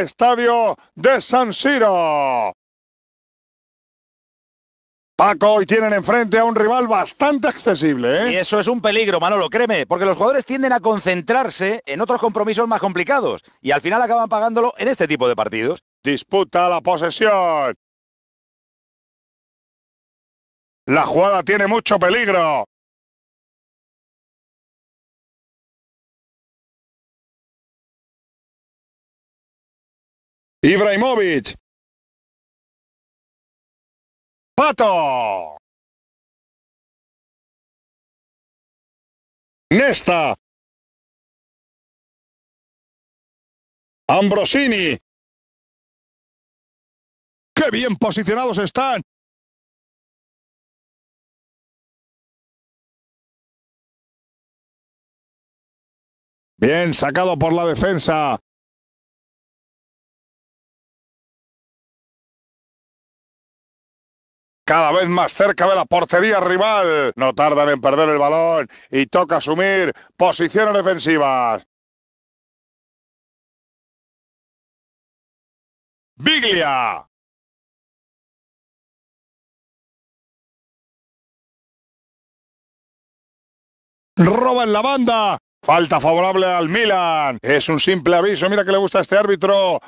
estadio de San Siro. Paco, hoy tienen enfrente a un rival bastante accesible. ¿eh? Y eso es un peligro, Manolo, créeme, porque los jugadores tienden a concentrarse en otros compromisos más complicados y al final acaban pagándolo en este tipo de partidos. Disputa la posesión. La jugada tiene mucho peligro. Ibrahimovic. Pato. Nesta. Ambrosini. ¡Qué bien posicionados están! Bien sacado por la defensa. cada vez más cerca de la portería rival. No tardan en perder el balón y toca asumir posiciones defensivas. Biglia. Roba en la banda. Falta favorable al Milan. Es un simple aviso. Mira que le gusta este árbitro.